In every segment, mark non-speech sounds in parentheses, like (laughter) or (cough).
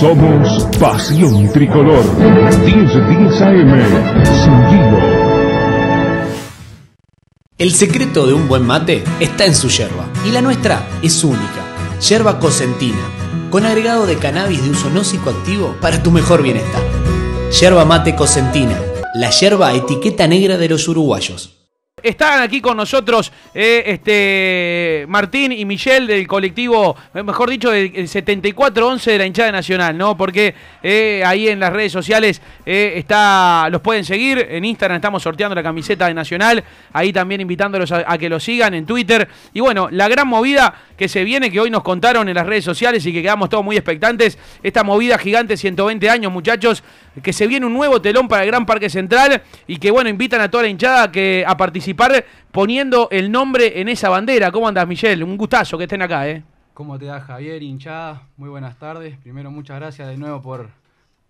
Somos Pasión Tricolor. 1010 AM. Seguido. El secreto de un buen mate está en su yerba, y la nuestra es única. Yerba Cosentina, con agregado de cannabis de uso no psicoactivo para tu mejor bienestar. Yerba mate Cosentina, la yerba etiqueta negra de los uruguayos. Están aquí con nosotros eh, este, Martín y Michelle del colectivo, eh, mejor dicho, del 7411 de la hinchada nacional, ¿no? Porque eh, ahí en las redes sociales está, los pueden seguir. En Instagram estamos sorteando la camiseta de Nacional. Ahí también invitándolos a, que los sigan en Twitter. Y bueno, la gran movida que se viene, que hoy nos contaron en las redes sociales y que quedamos todos muy expectantes. Esta movida gigante, 120 años, muchachos. Que se viene un nuevo telón para el Gran Parque Central y que, bueno, invitan a toda la hinchada que, a participar participar poniendo el nombre en esa bandera. ¿Cómo andas, Michelle? Un gustazo que estén acá, ¿eh? ¿Cómo te da Javier, hinchada? Muy buenas tardes. Primero, muchas gracias de nuevo por,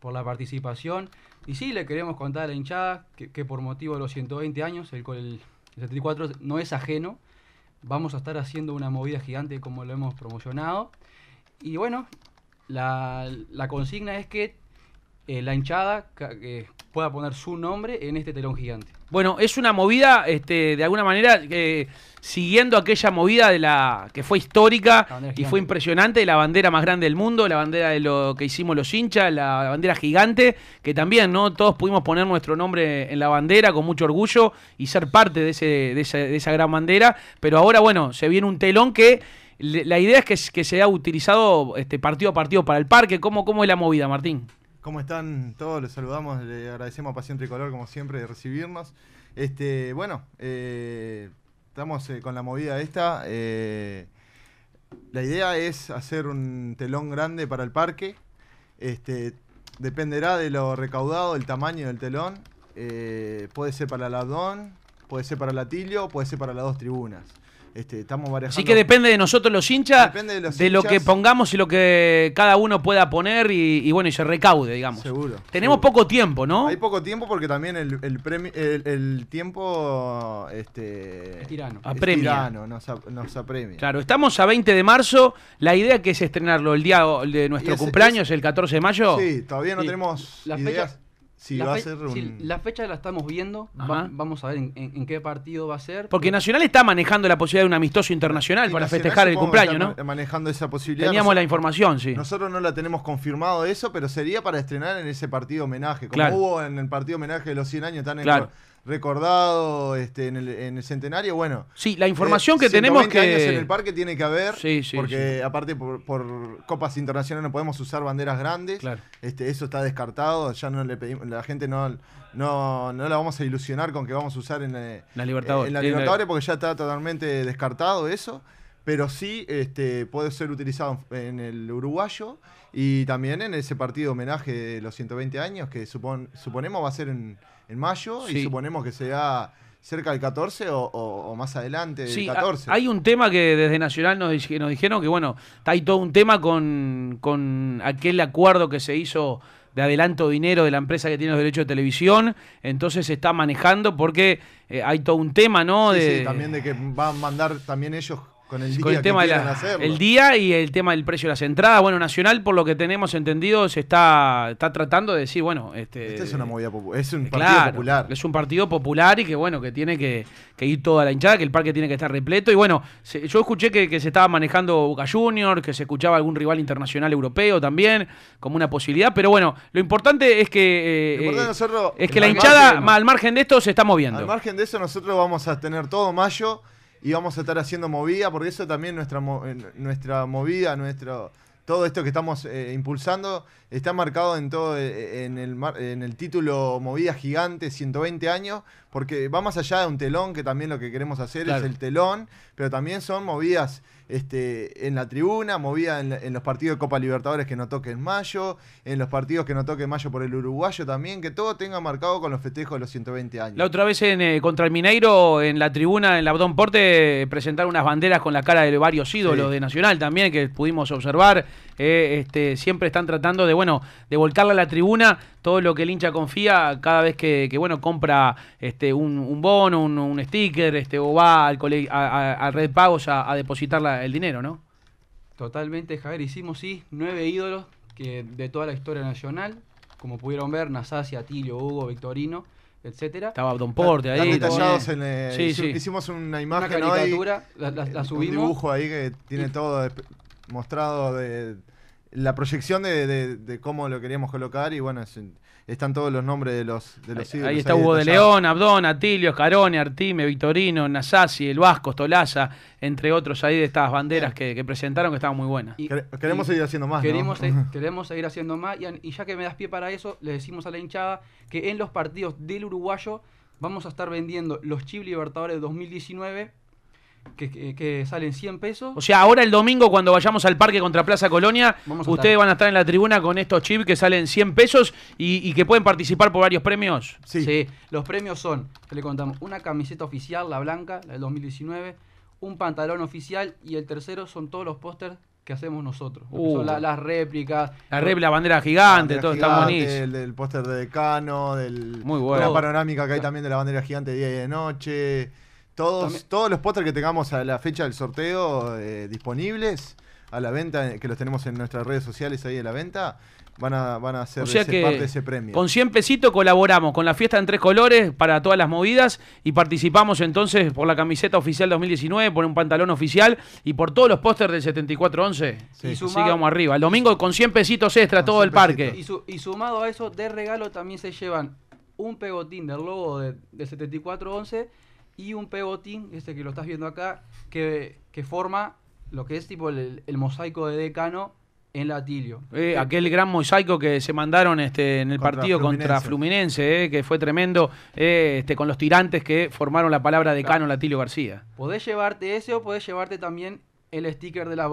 por la participación. Y sí, le queremos contar a la hinchada que, por motivo de los 120 años, el, 74 no es ajeno. Vamos a estar haciendo una movida gigante como lo hemos promocionado. Y bueno, la, consigna es que eh, la hinchada, Que pueda poner su nombre en este telón gigante. Bueno, es una movida, este, de alguna manera, eh, siguiendo aquella movida de la que fue histórica y fue impresionante, la bandera más grande del mundo, la bandera de lo que hicimos los hinchas, la bandera gigante, que también, ¿no? Todos pudimos poner nuestro nombre en la bandera con mucho orgullo y ser parte de, ese, de, esa, gran bandera. Pero ahora, bueno, se viene un telón que la idea es que, se ha utilizado este, partido a partido para el parque. ¿Cómo, cómo es la movida, Martín? ¿Cómo están todos? Les saludamos, le agradecemos a Pasión Color como siempre de recibirnos. Este, bueno, eh, estamos eh, con la movida esta. Eh, la idea es hacer un telón grande para el parque. Este, dependerá de lo recaudado, el tamaño del telón. puede ser para la DON, puede ser para el atilio, puede ser para las dos tribunas. Este, estamos Así que depende de nosotros los hinchas, de, lo que pongamos y lo que cada uno pueda poner y, bueno, y se recaude, digamos. Seguro. Tenemos poco tiempo, ¿no? Hay poco tiempo porque también el, el, tiempo este, nos, apremia. Claro, estamos a 20 de marzo, la idea que es estrenarlo el día de nuestro cumpleaños, el 14 de mayo. Sí, todavía no tenemos las ideas. Sí, la va a ser la fecha la estamos viendo. vamos a ver en, qué partido va a ser. Porque Nacional está manejando la posibilidad de un amistoso internacional para festejar el cumpleaños, ¿no? Manejando esa posibilidad. Teníamos la información, sí. Nosotros no la tenemos confirmado eso, pero sería para estrenar en ese partido homenaje. Como hubo en el partido homenaje de los 100 años, tan claro recordado este, en, el, centenario. Bueno, sí, la información eh, que tenemos que en el parque tiene que haber, porque aparte por, copas internacionales no podemos usar banderas grandes. Este, eso está descartado. Ya no le pedimos, la gente no, no, no la vamos a ilusionar con que vamos a usar en la, libertad en la porque ya está totalmente descartado eso pero sí este, puede ser utilizado en el uruguayo y también en ese partido homenaje de los 120 años que supon, suponemos va a ser en, en mayo y suponemos que será cerca del 14 o, más adelante del sí, Hay un tema que desde Nacional nos, dijeron que, bueno, hay todo un tema con, aquel acuerdo que se hizo de adelanto dinero de la empresa que tiene los derechos de televisión, entonces se está manejando porque eh, hay todo un tema, ¿no? sí, también de que van a mandar también ellos con el, día el tema día y el tema del precio de las entradas. Bueno, Nacional, por lo que tenemos entendido, se está, tratando de decir, bueno, este. es una movida popular. Es un eh, partido popular. Es un partido popular y que bueno, que tiene que, ir toda la hinchada, que el parque tiene que estar repleto. Y bueno, yo escuché que, se estaba manejando Boca Junior, que se escuchaba algún rival internacional europeo también, como una posibilidad. Pero bueno, lo importante es que. Eh, eh, es que la hinchada, al margen de esto, se está moviendo. Al margen de eso, nosotros vamos a tener todo mayo y vamos a estar haciendo movida, porque eso también nuestra, eh, nuestra movida, nuestro, todo esto que estamos eh, impulsando está marcado en todo eh, en el, en el título Movida Gigante 120 años porque va más allá de un telón, que también lo que queremos hacer es el telón, pero también son movidas este, en la tribuna, movidas en, los partidos de Copa Libertadores que no toque en mayo, en los partidos que no toque en mayo por el uruguayo también, que todo tenga marcado con los festejos de los 120 años. La otra vez en, eh, contra el Mineiro, en la tribuna, en la Abdón Porte, eh, presentaron unas banderas con la cara de varios ídolos de Nacional también, que pudimos observar eh, este, siempre están tratando de, bueno, de volcarle a la tribuna todo lo que el hincha confía cada vez que, bueno, compra este, un, bono, un, sticker, este, o va al, a, Red Pagos a, depositar el dinero, ¿no? Totalmente, Javier. Hicimos, sí, nueve ídolos que, de toda la historia nacional. Como pudieron ver, Nasasia, Atilio, Hugo, Victorino etcétera. Estaba Don Porte ahí. Eh, hicimos una imagen una la, Un dibujo ahí que tiene todo mostrado de, la proyección de, de, cómo lo queríamos colocar y bueno, están todos los nombres de los, de los ahí, Ahí está Hugo de León, Abdón, Atilio, Carone Artime, Victorino, Nasasi, El Vasco, Tolaza, entre otros ahí de estas banderas que, presentaron que estaban muy buenas. queremos seguir haciendo más. Queremos, queremos seguir haciendo más y, ya que me das pie para eso, le decimos a la hinchada que en los partidos del uruguayo vamos a estar vendiendo los Chip Libertadores 2019 que, salen 100 pesos. O sea, ahora el domingo cuando vayamos al parque contra Plaza Colonia, ustedes van a estar en la tribuna con estos chips que salen 100 pesos y, que pueden participar por varios premios. Sí. Los premios son, te le contamos, una camiseta oficial, la blanca, la del 2019, un pantalón oficial y el tercero son todos los pósters que hacemos nosotros. Uh. las réplicas. La bandera gigante, todo está bonito El póster de decano del, la panorámica que hay también de la bandera gigante día y de noche. Todos, todos los pósters que tengamos a la fecha del sorteo eh, disponibles a la venta, eh, que los tenemos en nuestras redes sociales ahí de la venta, van a, van a ser parte de ese premio. Con 100 pesitos colaboramos con la fiesta en tres colores para todas las movidas y participamos entonces por la camiseta oficial 2019, por un pantalón oficial y por todos los pósters del 7411. Sí. sigamos vamos arriba. El domingo con 100 pesitos extra todo el parque. Y, sumado a eso, de regalo también se llevan un pegotín del logo del de 7411 y un pebotín, este que lo estás viendo acá, que, forma lo que es tipo el, mosaico de decano en Latilio. Eh, aquel gran mosaico que se mandaron este, en el partido contra Fluminense, eh, que fue tremendo, eh, este, con los tirantes que formaron la palabra decano Latilio García. Podés llevarte ese o podés llevarte también el sticker de la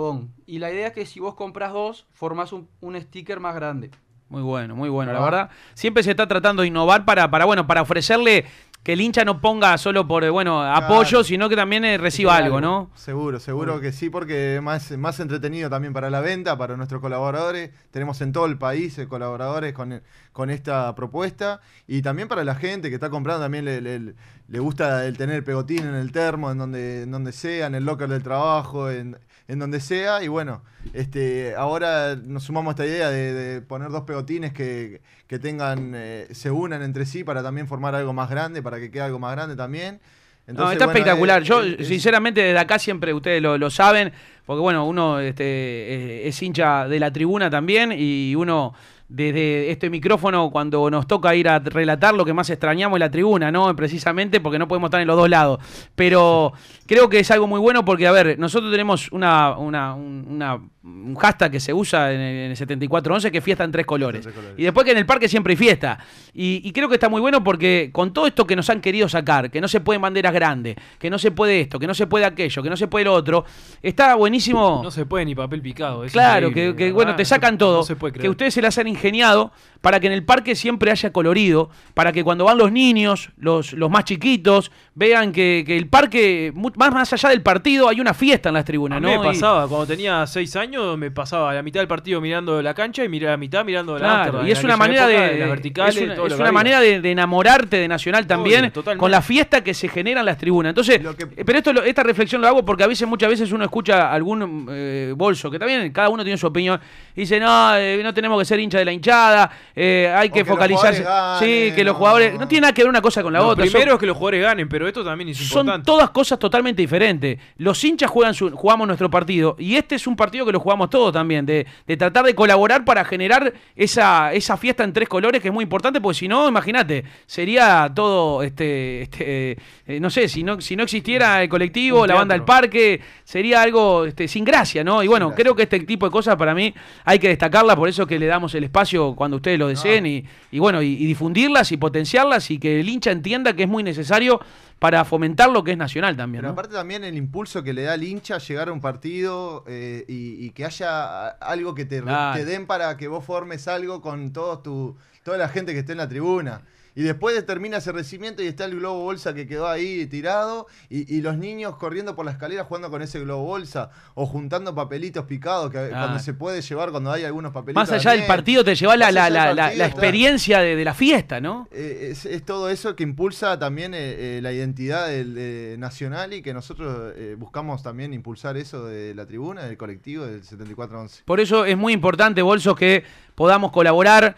Y la idea es que si vos compras dos, formás un, sticker más grande. Muy bueno, muy bueno, la verdad. Siempre se está tratando de innovar para, para, bueno, para ofrecerle que el hincha no ponga solo por eh, bueno apoyo, sino que también eh, reciba algo, ¿no? Seguro, seguro que sí, porque más, más entretenido también para la venta, para nuestros colaboradores. Tenemos en todo el país eh, colaboradores con, con esta propuesta y también para la gente que está comprando, también le, gusta el tener pegotín en el termo, en donde, en donde sea, en el local del trabajo, en, en donde sea. Y bueno, este, ahora nos sumamos a esta idea de, poner dos pegotines que, tengan, eh, se unan entre sí para también formar algo más grande, para que quede algo más grande también. no, está espectacular. Eh, Yo, sinceramente, desde acá siempre ustedes lo, saben, porque bueno, uno este, es hincha de la tribuna también y uno desde este micrófono cuando nos toca ir a relatar lo que más extrañamos en la tribuna, ¿no? Precisamente porque no podemos estar en los dos lados. Pero creo que es algo muy bueno porque, a ver, nosotros tenemos una, un hashtag que se usa en el, 7411 que fiesta en tres colores. Y después que en el parque siempre hay fiesta. Y, creo que está muy bueno porque con todo esto que nos han querido sacar, que no se pueden banderas grandes, que no se puede esto, que no se puede aquello, que no se puede lo otro, está buenísimo. No se puede ni papel picado. claro, que, bueno, te sacan todo. Que ustedes se las han ingeniado para que en el parque siempre haya colorido, para que cuando van los niños, los, los más chiquitos, vean que, que el parque, más, más allá del partido, hay una fiesta en las tribunas. me pasaba, cuando tenía seis años, me pasaba a la mitad del partido mirando la cancha y miré a la mitad mirando la Y es una manera de, vertical, es una, manera de, enamorarte de Nacional también, con la fiesta que se genera en las tribunas. Entonces, eh, pero esto, esta reflexión lo hago porque a veces, muchas veces uno escucha algún eh, bolso, que también cada uno tiene su opinión, y dice, no, eh, no tenemos que ser hincha de la hinchada, eh, hay que, focalizarse. sí, que los jugadores. No. tiene nada que ver una cosa con la otra. Primero es que los jugadores ganen, pero esto también es importante. Son todas cosas totalmente diferentes. Los hinchas juegan jugamos nuestro partido y este es un partido que lo jugamos todos también, de, tratar de colaborar para generar esa, esa fiesta en tres colores que es muy importante, porque si no, imagínate, sería todo, este, este eh, no sé, si no, si no existiera el colectivo, la banda del parque, sería algo este, sin gracia, ¿no? Y bueno, creo que este tipo de cosas para mí hay que destacarla, por eso que le damos el espacio cuando ustedes lo deseen y, bueno, y, difundirlas y potenciarlas y que el hincha entienda que es muy necesario para fomentar lo que es nacional también. aparte también el impulso que le da al hincha llegar a un partido eh, y, que haya algo que te, den para que vos formes algo con todos tus toda la gente que esté en la tribuna. Y después termina ese recibimiento y está el globo bolsa que quedó ahí tirado y, los niños corriendo por la escalera jugando con ese globo bolsa o juntando papelitos picados que ah. cuando se puede llevar, cuando hay algunos papelitos. Más allá del partido te lleva la, la, la, la, experiencia de, la fiesta, ¿no? Eh, es, es, todo eso que impulsa también eh, eh, la identidad del, nacional y que nosotros buscamos también impulsar eso de la tribuna, del colectivo del 74-11. Por eso es muy importante, Bolsos, que podamos colaborar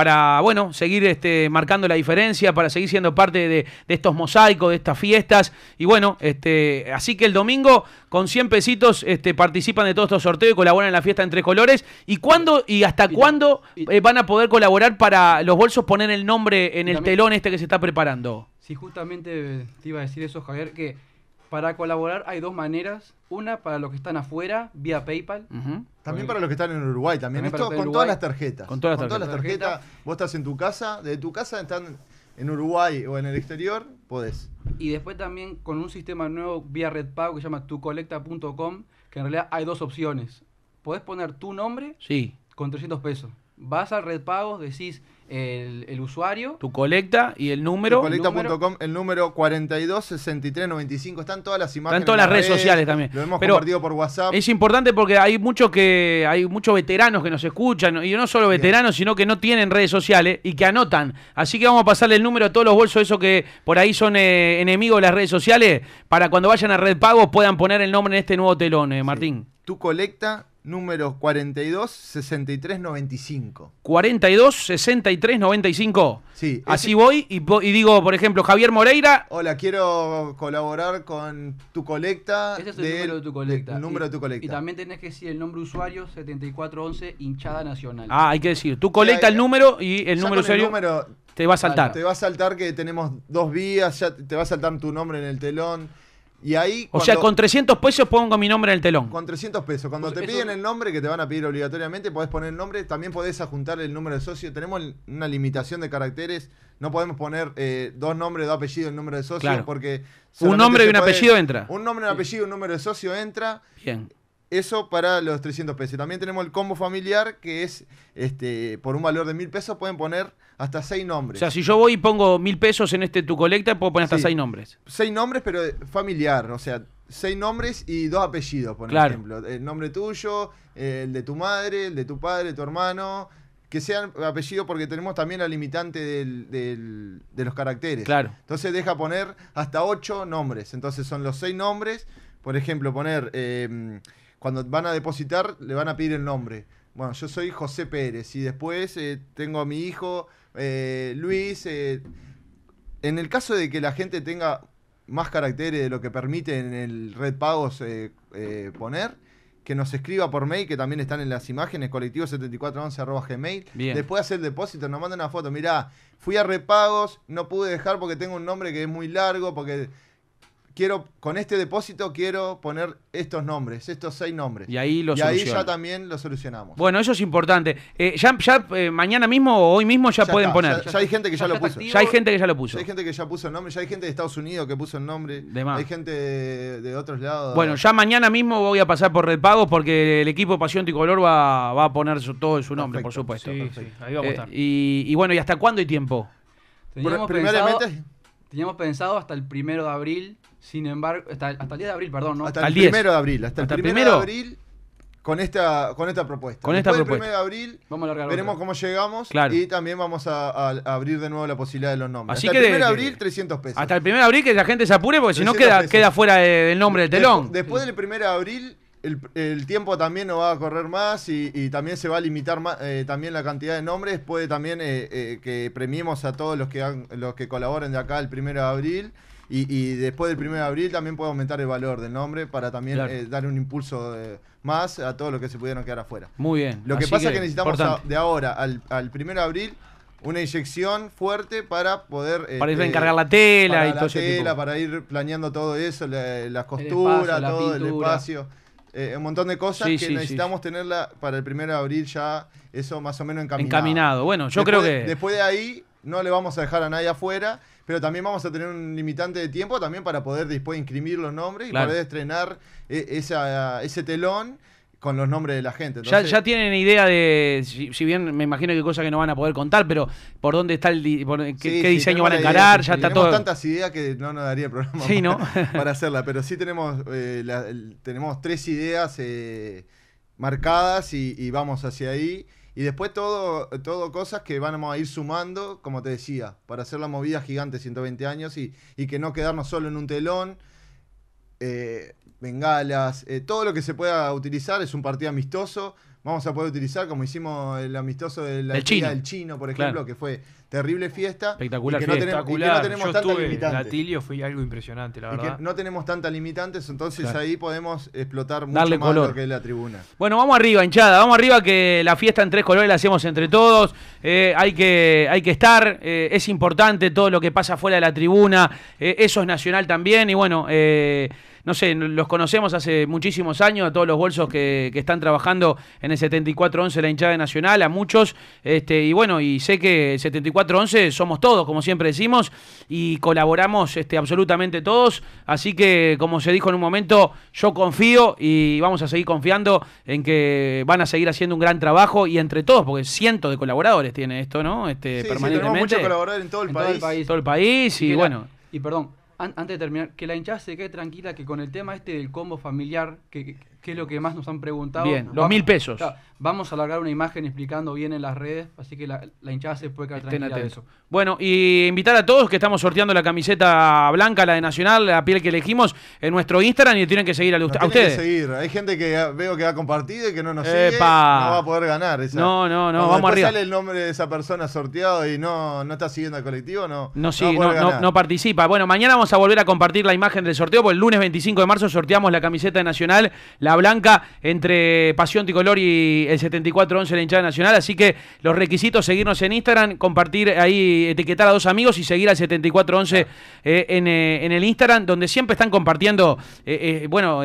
para, bueno, seguir este, marcando la diferencia, para seguir siendo parte de, estos mosaicos, de estas fiestas. Y bueno, este, así que el domingo con 100 pesitos este, participan de todos estos sorteos y colaboran en la fiesta entre colores. ¿Y cuándo y hasta cuándo eh, van a poder colaborar para los bolsos poner el nombre en el telón este que se está preparando? Sí, justamente te iba a decir eso, Javier, que para colaborar hay dos maneras. Una para los que están afuera, vía PayPal. También para los que están en Uruguay, también. con todas las tarjetas. Con todas las, Vos estás en tu casa, de tu casa están en Uruguay o en el exterior, podés. Y después también con un sistema nuevo vía Red Pago que se llama tucolecta.com, que en realidad hay dos opciones. Podés poner tu nombre sí. con 300 pesos. Vas al Red pago, decís el, usuario. Tu colecta y el número. Colecta.com, el número 426395. Están todas las imágenes. Están todas las redes sociales también. Lo hemos compartido por WhatsApp. Es importante porque hay muchos que hay muchos veteranos que nos escuchan. Y no solo veteranos, sino que no tienen redes sociales y que anotan. Así que vamos a pasarle el número a todos los bolsos, esos que por ahí son eh, enemigos de las redes sociales, para cuando vayan a Red Pago puedan poner el nombre en este nuevo telón, eh, Martín. Tu colecta Número 42 63 95. 42 63 95. Sí, así voy y, digo, por ejemplo, Javier Moreira. Hola, quiero colaborar con tu colecta. Ese es el número de tu colecta. El número y, de tu colecta. Y también tenés que decir el nombre usuario 7411 hinchada nacional. Ah, hay que decir, tu colecta el eh, número y el número número, te va a saltar. Te va a saltar que tenemos dos vías, ya te va a saltar tu nombre en el telón. Y ahí, o sea, con 300 pesos pongo mi nombre en el telón. Con 300 pesos. Cuando te piden el nombre, que te van a pedir obligatoriamente, podés poner el nombre. También podés adjuntar el número de socio. Tenemos una limitación de caracteres. No podemos poner eh, dos nombres, dos apellidos, el número de socio. Porque un nombre y un apellido entra. Un nombre, un apellido, un número de socio entra. Bien. Eso para los 300 pesos. También tenemos el combo familiar, que es este por un valor de mil pesos pueden poner hasta seis nombres. O sea, si yo voy y pongo mil pesos en este tu colecta, puedo poner hasta seis nombres. Seis nombres, pero familiar. O sea, seis nombres y dos apellidos, por ejemplo. El nombre tuyo, el de tu madre, el de tu padre, tu hermano. Que sean apellidos porque tenemos también la limitante de los caracteres. Claro. Entonces deja poner hasta ocho nombres. Entonces son los seis nombres. Por ejemplo, poner. Em, cuando van a depositar le van a pedir el nombre. Bueno, yo soy José Pérez y después eh, tengo a mi hijo eh, Luis. Eh, en el caso de que la gente tenga más caracteres de lo que permite en el Red Pagos poner, que nos escriba por mail, que también están en las imágenes, colectivo7411.gmail. Después hace hacer el depósito, nos manda una foto. Mirá, fui a repagos, no pude dejar porque tengo un nombre que es muy largo, porque con este depósito quiero poner estos nombres, estos seis nombres. Y ahí lo ya también lo solucionamos. Bueno, eso es importante. Eh, ya, eh, mañana mismo o hoy mismo ya, pueden poner. Ya, hay gente que ya, lo puso. Ya hay gente que ya lo puso. hay gente que ya puso el nombre, ya hay gente de Estados Unidos que puso el nombre. Hay gente de, otros lados. Bueno, ya mañana mismo voy a pasar por Red porque el equipo Pasión Tricolor va, va a poner todo todo su nombre, por supuesto. Sí, ahí vamos a eh, estar. Y, y, bueno, ¿y hasta cuándo hay tiempo? Primeramente Teníamos pensado hasta el primero de abril, sin embargo, hasta, el 10 de abril, perdón, ¿no? Hasta el primero de abril, hasta, el primero, de abril con esta, con esta propuesta. Con esta propuesta. El 1 de abril vamos veremos cómo llegamos claro. y también vamos a, abrir de nuevo la posibilidad de los nombres. Así hasta el 1 de abril, 300 pesos. Hasta el 1 de abril que la gente se apure porque si no queda, queda fuera del nombre del telón. Después, del primero de abril el, tiempo también no va a correr más y, también se va a limitar más, eh, también la cantidad de nombres. Puede también eh, eh, que premiemos a todos los que, han, los que colaboren de acá el 1 de abril. Y, después del 1 de abril también puede aumentar el valor del nombre para también dar un impulso más a todos los que se pudieron quedar afuera. Muy bien. Lo que pasa es que necesitamos de ahora al, al 1 de abril una inyección fuerte para poder. Para ir a encargar la tela y todo Para ir planeando todo eso, las costuras, todo el espacio. Eh, un montón de cosas que necesitamos tenerla para el 1 de abril ya eso más o menos encaminado. bueno, yo creo que... Después de ahí no le vamos a dejar a nadie afuera, pero también vamos a tener un limitante de tiempo también para poder después inscribir los nombres y poder estrenar eh, ese telón con los nombres de la gente. Ya, ya, tienen idea de, si, bien me imagino que cosas que no van a poder contar, pero por dónde está el, qué, diseño van a encarar, ya está todo. tantas ideas que no nos daría el programa (laughs) para, hacerla, pero sí tenemos, eh, tenemos tres ideas eh, marcadas y, vamos hacia ahí. Y después todo, todo cosas que vamos a ir sumando, como te decía, para hacer la movida gigante 120 años y, que no quedarnos solo en un telón. Eh, bengalas, eh, todo lo que se pueda utilizar. Es un partido amistoso. Vamos a poder utilizar, como hicimos el amistoso de la del chino. del chino, por ejemplo, que fue terrible fiesta. Espectacular, y que No tenemos, tanta limitante. fue algo impresionante, la verdad. no tenemos tantas limitantes, entonces ahí podemos explotar mucho más color. lo que es la tribuna. Bueno, vamos arriba, hinchada, vamos arriba que la fiesta en tres colores la hacemos entre todos. Eh, hay, que, hay que estar, eh, es importante todo lo que pasa fuera de la tribuna, eso es nacional también, y bueno, no sé, los conocemos hace muchísimos años, a todos los bolsos que, están trabajando en el 7411, la hinchada nacional, a muchos, este, y bueno, y sé que el 7411 somos todos, como siempre decimos, y colaboramos este, absolutamente todos, así que como se dijo en un momento, yo confío y vamos a seguir confiando en que van a seguir haciendo un gran trabajo y entre todos, porque cientos de colaboradores tiene esto, ¿no? Este, permanentemente. en todo el, país. todo el país. y bueno. Y perdón, antes de terminar, que la hinchada se quede tranquila que con el tema este del combo familiar, que, qué es lo que más nos han preguntado. Bien, los mil pesos. vamos a alargar una imagen explicando bien en las redes, así que la, hinchada se puede quedar eso. Bueno, y invitar a todos que estamos sorteando la camiseta blanca, la de Nacional, la piel que elegimos, en nuestro Instagram y tienen que seguir a, ustedes. seguir. Hay gente que veo que ha compartido y que no nos sigue, no va a poder ganar. Esa. No, no, no, vamos arriba. sale el nombre de esa persona sorteado y no, no está siguiendo al colectivo, no. No, sí, no, participa. Bueno, mañana vamos a volver a compartir la imagen del sorteo, porque el lunes 25 de marzo sorteamos la camiseta de Nacional, la la blanca entre Pasión Ticolor y el 7411 la hinchada nacional. Así que los requisitos, seguirnos en Instagram, compartir ahí, etiquetar a dos amigos y seguir al 7411 eh, en, eh, en, el Instagram, donde siempre están compartiendo, eh, bueno,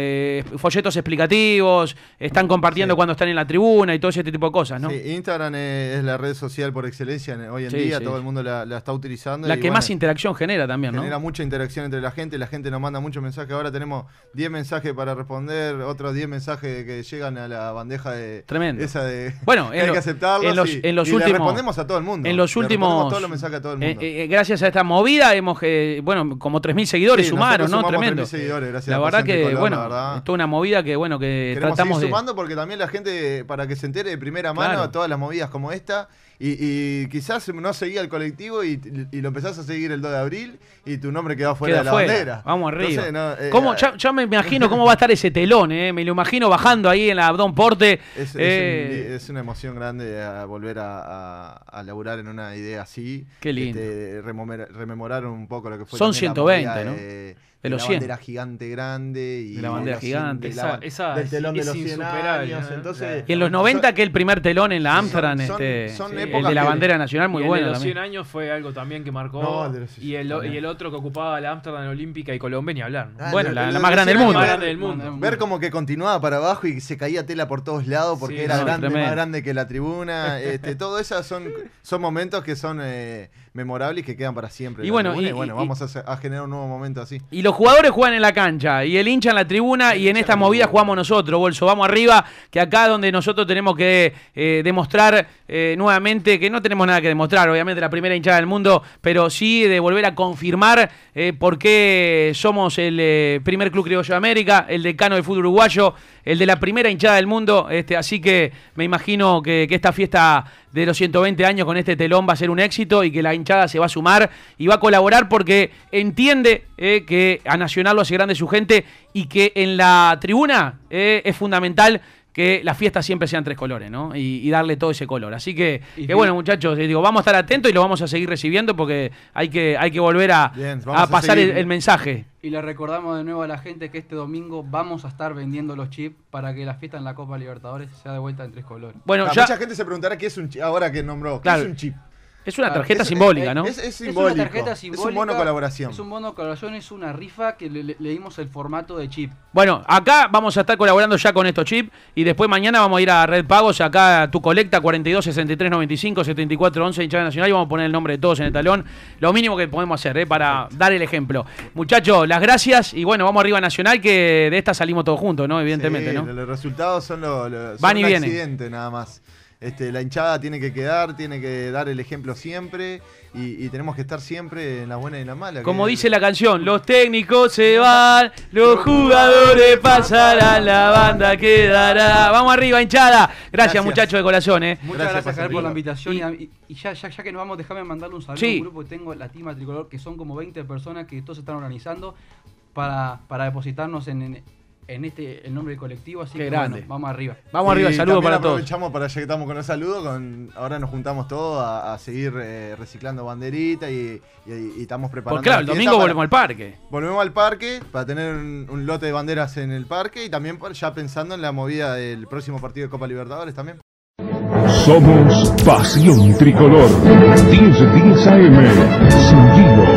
folletos explicativos, están compartiendo cuando están en la tribuna y todo ese tipo de cosas, ¿no? Sí, Instagram es la red social por excelencia hoy en día, todo el mundo la, está utilizando. La que más interacción genera también, ¿no? Genera mucha interacción entre la gente, la gente nos manda muchos mensajes, ahora tenemos 10 mensajes para responder, otros 10 mensajes que llegan a la bandeja de. Tremendo. Esa de. Bueno, (laughs) hay que aceptarlos. En los, y, últimos. Le respondemos a todo el mundo. En los últimos. Todos los mensajes a todo el eh, mundo. Eh, gracias a esta movida hemos. Eh, bueno, como 3.000 seguidores sumaron, ¿no? Tremendo. 3.000 seguidores, gracias La verdad que, bueno, es toda una movida que, bueno, que Queremos seguir sumando porque también la gente, para que se entere de primera mano a todas las movidas como esta. Y, y, quizás no seguía el colectivo y, lo empezás a seguir el 2 de abril y tu nombre quedó fuera de la fuera. bandera. Vamos arriba. Yo ya, ya, me imagino cómo va a estar ese telón, eh? lo imagino bajando ahí en la Don Porte. Es, es, eh, una emoción grande volver a, a, laburar en una idea así. Qué lindo. Este, rememorar, un poco lo que fue. Son 120, ¿no? de los la bandera gigante grande y de la bandera gigante, telón de los 100 años, ¿eh? entonces, y en los 90 que el primer telón en la Amsterdam, este, de la bandera nacional muy buena bueno. de los 100 años fue algo también que marcó y, el, otro que ocupaba la Amsterdam Olímpica y Colombia ni hablar. bueno, la, más grande del mundo. Ver como que continuaba para abajo y se caía tela por todos lados porque era más grande que la tribuna, (laughs) este, todo eso son, son momentos que son eh, memorables y que quedan para siempre. Y bueno, bueno vamos a, generar un nuevo momento así jugadores juegan en la cancha y el hincha en la tribuna y en esta movida jugamos nosotros, Bolso. Vamos arriba, que acá donde nosotros tenemos que eh, demostrar eh, nuevamente que no tenemos nada que demostrar, obviamente la primera hinchada del mundo, pero sí de volver a confirmar eh, por qué somos el primer club criollo de América, el decano del fútbol uruguayo, el de la primera hinchada del mundo. Este, así que me imagino que, esta fiesta de los 120 años con este telón va a ser un éxito y que la hinchada se va a sumar y va a colaborar porque entiende eh, que a Nacional lo hace grande su gente y que en la tribuna eh, es fundamental que las fiesta siempre sean tres colores, ¿no? Y, darle todo ese color. Así que, bueno, muchachos, les eh, digo, vamos a estar atentos y lo vamos a seguir recibiendo porque hay que, hay que volver a, pasar el, mensaje. Y le recordamos de nuevo a la gente que este domingo vamos a estar vendiendo los chips para que la fiesta en la Copa Libertadores sea de vuelta en tres colores. Bueno, ah, mucha gente se preguntará qué es un chip, ahora que nombró, ¿qué es un chip? Es una ah, tarjeta simbólica, eh, ¿no? Es, es una tarjeta simbólica. Es un bono colaboración. Es un bono colaboración, es una rifa que le, dimos el formato de chip. Bueno, acá vamos a estar colaborando ya con estos chip y después mañana vamos a ir a Red Pagos, acá tu colecta 4263957411, 63 95 nacional y vamos a poner el nombre de todos en el talón. Lo mínimo que podemos hacer, ¿eh? Para dar el ejemplo. Muchachos, las gracias y bueno, vamos arriba a Nacional que de esta salimos todos juntos, ¿no? Evidentemente, Los resultados son, los... lo, Van nada más. Este, la hinchada tiene que quedar, tiene que dar el ejemplo siempre y, tenemos que estar siempre en la buena y en la mala. Como dice la canción, los técnicos se van, los jugadores pasarán, la banda quedará. Vamos arriba, hinchada. Gracias, muchachos de corazón. Eh. Muchas gracias, por la invitación. Y, ya, que nos vamos, déjame mandarle un saludo al grupo que tengo, la Tima Tricolor, que son como 20 personas que todos están organizando para, depositarnos en en este el nombre del colectivo, así que vamos arriba. Vamos arriba, saludo para todos. Aprovechamos para ya que estamos con el saludo, con, ahora nos juntamos todos a, seguir eh, reciclando banderita y, estamos preparando. Pues claro, el domingo volvemos al parque. Volvemos al parque para tener un, lote de banderas en el parque y también ya pensando en la movida del próximo partido de Copa Libertadores también. Somos Pasión Tricolor, 10, 10 AM, sin